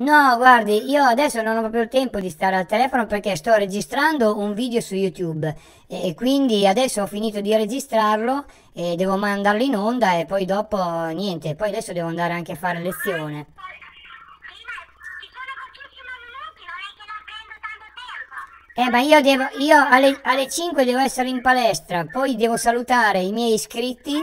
No, guardi, io adesso non ho proprio il tempo di stare al telefono perché sto registrando un video su YouTube e quindi adesso ho finito di registrarlo e devo mandarlo in onda e poi dopo niente, poi adesso devo andare anche a fare lezione. Eh, ma io, devo, io alle, alle 5 devo essere in palestra, poi devo salutare i miei iscritti.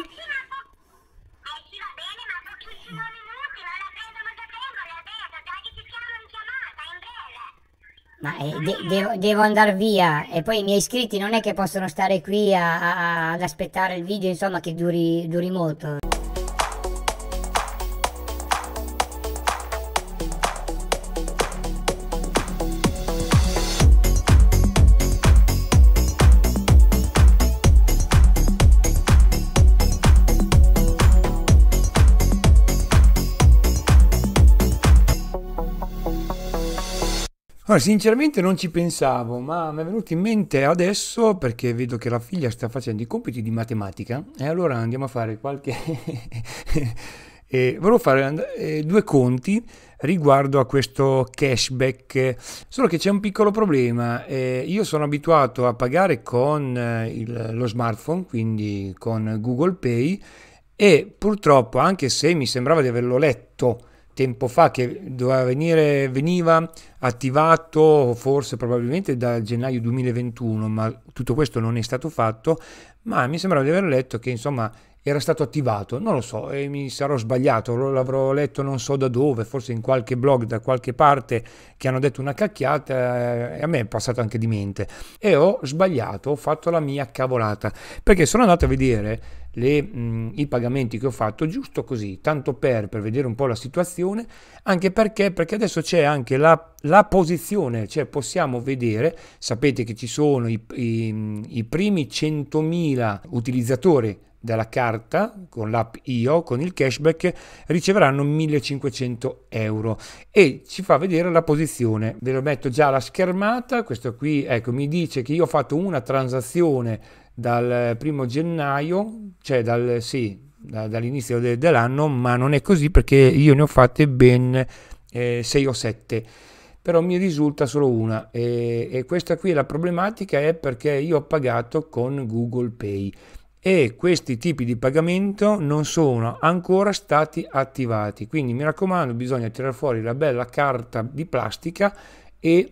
Ma eh, de devo, devo andare via e poi i miei iscritti non è che possono stare qui ad aspettare il video, insomma, che duri, duri molto. Allora, sinceramente non ci pensavo, ma mi è venuto in mente adesso perché vedo che la figlia sta facendo i compiti di matematica e allora andiamo a fare qualche... eh, volevo fare eh, due conti riguardo a questo cashback, solo che c'è un piccolo problema. Eh, io sono abituato a pagare con eh, il, lo smartphone, quindi con Google Pay e purtroppo, anche se mi sembrava di averlo letto, tempo fa che doveva venire, veniva attivato forse probabilmente da gennaio 2021, ma tutto questo non è stato fatto, ma mi sembrava di aver letto che insomma era stato attivato, non lo so, e mi sarò sbagliato, l'avrò letto non so da dove, forse in qualche blog da qualche parte che hanno detto una cacchiata eh, e a me è passato anche di mente e ho sbagliato, ho fatto la mia cavolata, perché sono andato a vedere le, mh, i pagamenti che ho fatto giusto così, tanto per, per vedere un po' la situazione, anche perché, perché adesso c'è anche la, la, posizione, cioè possiamo vedere, sapete che ci sono i, i, i primi 100.000 utilizzatori dalla carta con l'app IO con il cashback riceveranno 1500 euro e ci fa vedere la posizione ve lo metto già alla schermata questo qui ecco mi dice che io ho fatto una transazione dal primo gennaio cioè dal sì da, dall'inizio de, dell'anno ma non è così perché io ne ho fatte ben eh, 6 o 7 però mi risulta solo una e, e questa qui è la problematica è perché io ho pagato con Google Pay e questi tipi di pagamento non sono ancora stati attivati quindi mi raccomando bisogna tirare fuori la bella carta di plastica e,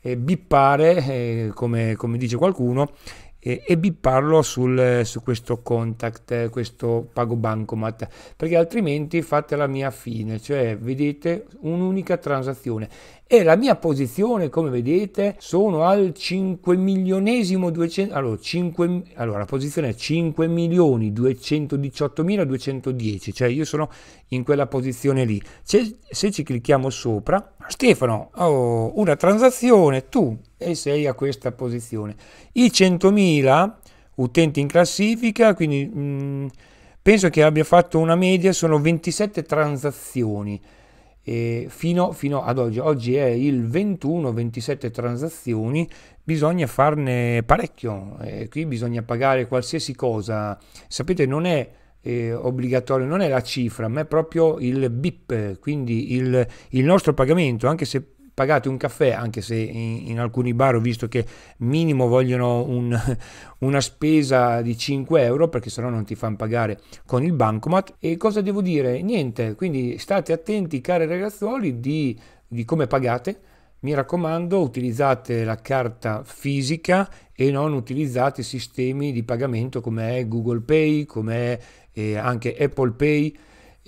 e bippare eh, come, come, dice qualcuno e, e bipparlo sul, su questo contact questo pago bancomat perché altrimenti fate la mia fine cioè vedete un'unica transazione e la mia posizione come vedete sono al 5 milionesimo 200 allora, 5, allora la posizione è 5 milioni 218.210 cioè io sono in quella posizione lì se, se ci clicchiamo sopra Stefano oh, una transazione tu e sei a questa posizione i 100.000 utenti in classifica quindi mh, mm, penso che abbia fatto una media sono 27 transazioni fino, fino, ad oggi. Oggi è il 21, 27 transazioni, bisogna farne parecchio, e qui bisogna pagare qualsiasi cosa. Sapete, non è eh, obbligatorio, non è la cifra, ma è proprio il BIP, quindi il, il nostro pagamento, anche se pagate un caffè, anche se in, in alcuni bar ho visto che minimo vogliono un, una spesa di 5 euro perché sennò non ti fanno pagare con il bancomat. E cosa devo dire? Niente, quindi state attenti cari ragazzuoli di, di come pagate mi raccomando utilizzate la carta fisica e non utilizzate sistemi di pagamento come Google Pay, come eh, anche Apple Pay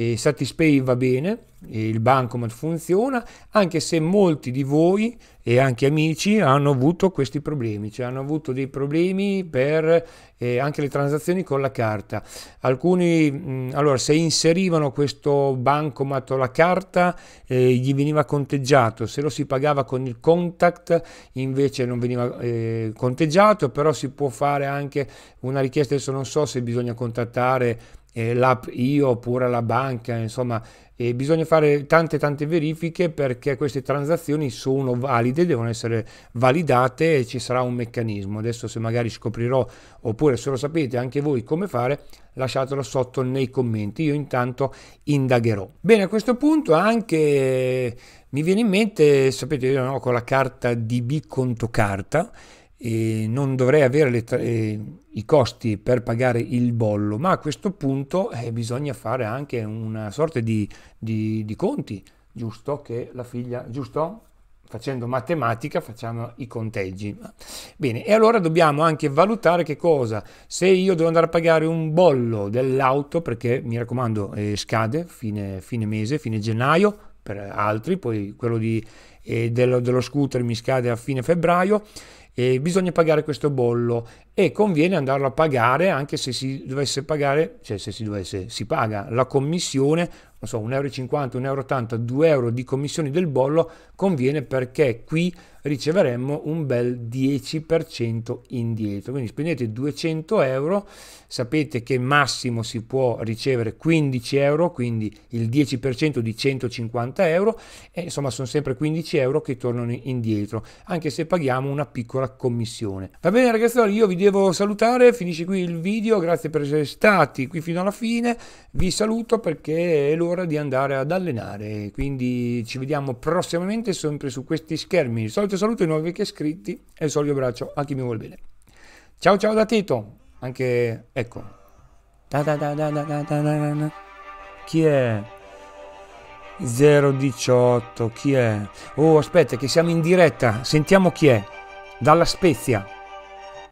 e Satispay va bene, il bancomat funziona, anche se molti di voi e anche amici hanno avuto questi problemi, cioè hanno avuto dei problemi per eh, anche le transazioni con la carta. Alcuni, mh, mm, allora, se inserivano questo bancomat o la carta, eh, gli veniva conteggiato, se lo si pagava con il contact invece non veniva eh, conteggiato, però si può fare anche una richiesta, adesso non so se bisogna contattare eh, l'app io oppure la banca, insomma eh, bisogna fare tante tante verifiche perché queste transazioni sono valide, devono essere validate e ci sarà un meccanismo. Adesso se magari scoprirò oppure se lo sapete anche voi come fare, lasciatelo sotto nei commenti, io intanto indagherò. Bene, a questo punto anche eh, mi viene in mente, sapete, io no, con la carta DB conto carta e non dovrei avere tre, eh, i costi per pagare il bollo, ma a questo punto eh, bisogna fare anche una sorta di, di, di conti, giusto? Che la figlia, giusto? facendo matematica facciamo i conteggi. Bene, e allora dobbiamo anche valutare che cosa? Se io devo andare a pagare un bollo dell'auto, perché mi raccomando eh, scade fine, fine, mese, fine gennaio per altri, poi quello di, eh, dello, dello, scooter mi scade a fine febbraio, e bisogna pagare questo bollo e conviene andarlo a pagare anche se si dovesse pagare, cioè se si dovesse, si paga la commissione, non so, 1,50 euro, 1,80 euro, 2 euro di commissioni del bollo, conviene perché qui riceveremmo un bel 10% indietro. Quindi spendete 200 euro, sapete che massimo si può ricevere 15 euro, quindi il 10% di 150 euro, e insomma sono sempre 15 euro che tornano indietro, anche se paghiamo una piccola commissione. Va bene ragazzi, allora io vi devo devo salutare, finisce qui il video, grazie per essere stati qui fino alla fine, vi saluto perché è l'ora di andare ad allenare, quindi ci vediamo prossimamente sempre su questi schermi. Il solito saluto ai nuovi che iscritti e il solito abbraccio a chi mi vuole bene. Ciao ciao da Tito, anche ecco. Da da da da da da da da da. Chi è? 018, chi è? Oh aspetta che siamo in diretta, sentiamo chi è. Dalla Spezia.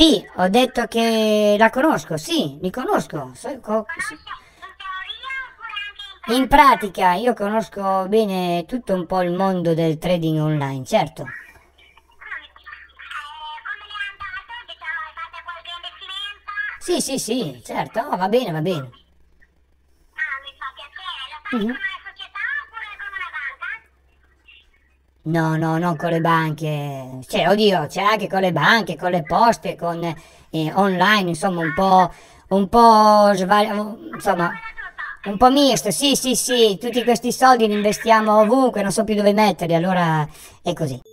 Sì, ho detto che la conosco, sì, li conosco. So, co, In pratica io conosco bene tutto un po' il mondo del trading online, certo. Sì, sì, sì, certo, va bene, va bene. Ah, mi fa piacere, lo faccio. Mhm. No, no, non con le banche. Cioè, oddio, c'è anche con le banche, con le poste, con eh, online, insomma, un po', un po' svali- insomma, un po' misto. Sì, sì, sì, tutti questi soldi li investiamo ovunque, non so più dove metterli, allora è così.